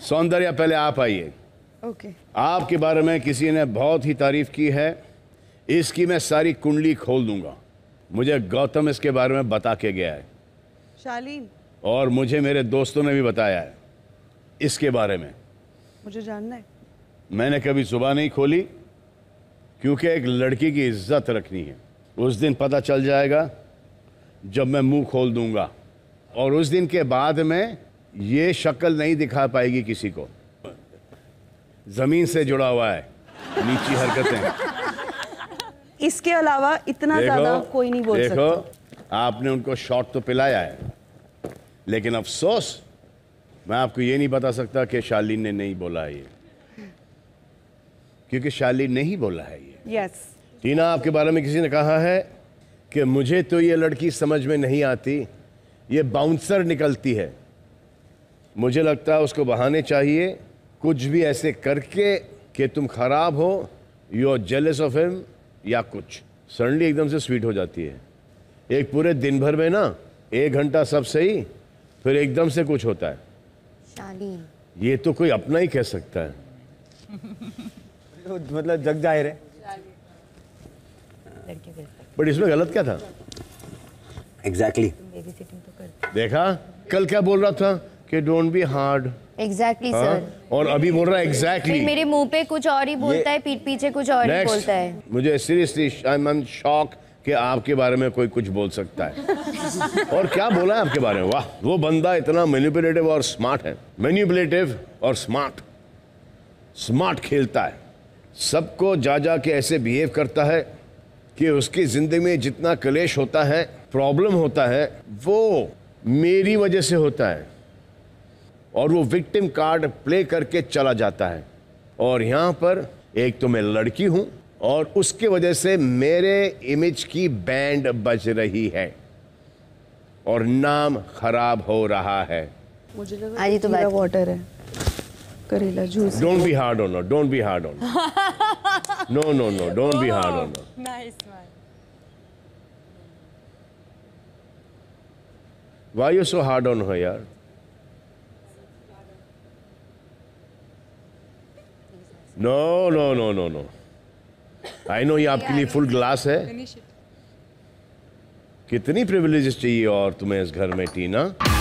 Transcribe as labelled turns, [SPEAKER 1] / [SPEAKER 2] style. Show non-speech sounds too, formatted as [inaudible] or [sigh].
[SPEAKER 1] सौंदर्या पहले आप आइए ओके okay. आपके बारे में किसी ने बहुत ही तारीफ की है इसकी मैं सारी कुंडली खोल दूंगा मुझे गौतम इसके बारे में बता के गया है शालीन और मुझे मेरे दोस्तों ने भी बताया है इसके बारे में मुझे जानना है मैंने कभी सुबह नहीं खोली क्योंकि एक लड़की की इज्जत रखनी है उस दिन पता चल जाएगा जब मैं मुंह खोल दूंगा और उस दिन के बाद में ये शक्ल नहीं दिखा पाएगी किसी को जमीन से जुड़ा हुआ है नीची हरकतें इसके अलावा इतना ज्यादा कोई नहीं बोल देखो सकता। आपने उनको शॉट तो पिलाया है लेकिन अफसोस मैं आपको ये नहीं बता सकता कि शालीन ने नहीं बोला ये क्योंकि शालीन ने ही बोला है ये यस yes. टीना आपके बारे में किसी ने कहा है कि मुझे तो ये लड़की समझ में नहीं आती ये बाउंसर निकलती है मुझे लगता है उसको बहाने चाहिए कुछ भी ऐसे करके कि तुम खराब हो you are jealous of him या कुछ सडनली एकदम से स्वीट हो जाती है एक पूरे दिन भर में ना एक घंटा सब सही फिर एकदम से कुछ होता है शालीन ये तो कोई अपना ही कह सकता है [laughs] मतलब जग जाहिर है बट इसमें गलत क्या था एग्जैक्टली exactly. तो देखा कल क्या बोल रहा था कि don't be hard exactly sir और अभी बोल रहा है एग्जैक्टली exactly. मेरे मुंह पे कुछ और ही बोलता है पीठ पीछे कुछ और Next, ही बोलता है मुझे सीरियसली आई एम शॉक कि आपके बारे में कोई कुछ बोल सकता है [laughs] और क्या बोला है आपके बारे में वाह वो बंदा इतना मैन्यूपुलेटिव और स्मार्ट है मैन्यूपुलेटिव और स्मार्ट स्मार्ट खेलता है सबको जा जा के ऐसे बिहेव करता है कि उसकी जिंदगी में जितना कलेश होता है प्रॉब्लम होता है वो मेरी वजह से होता है और वो विक्टिम कार्ड प्ले करके चला जाता है और यहाँ पर एक तो मैं लड़की हूँ और उसके वजह से मेरे इमेज की बैंड बज रही है और नाम खराब हो रहा है मुझे लगा आज तो वाटर है करेला juice don't be hard on her don't be hard on no no no don't be hard on her nice one why you so hard on her यार no no no no no I know ये आपके लिए full glass है कितनी privileges चाहिए और तुम्हें इस घर में टीना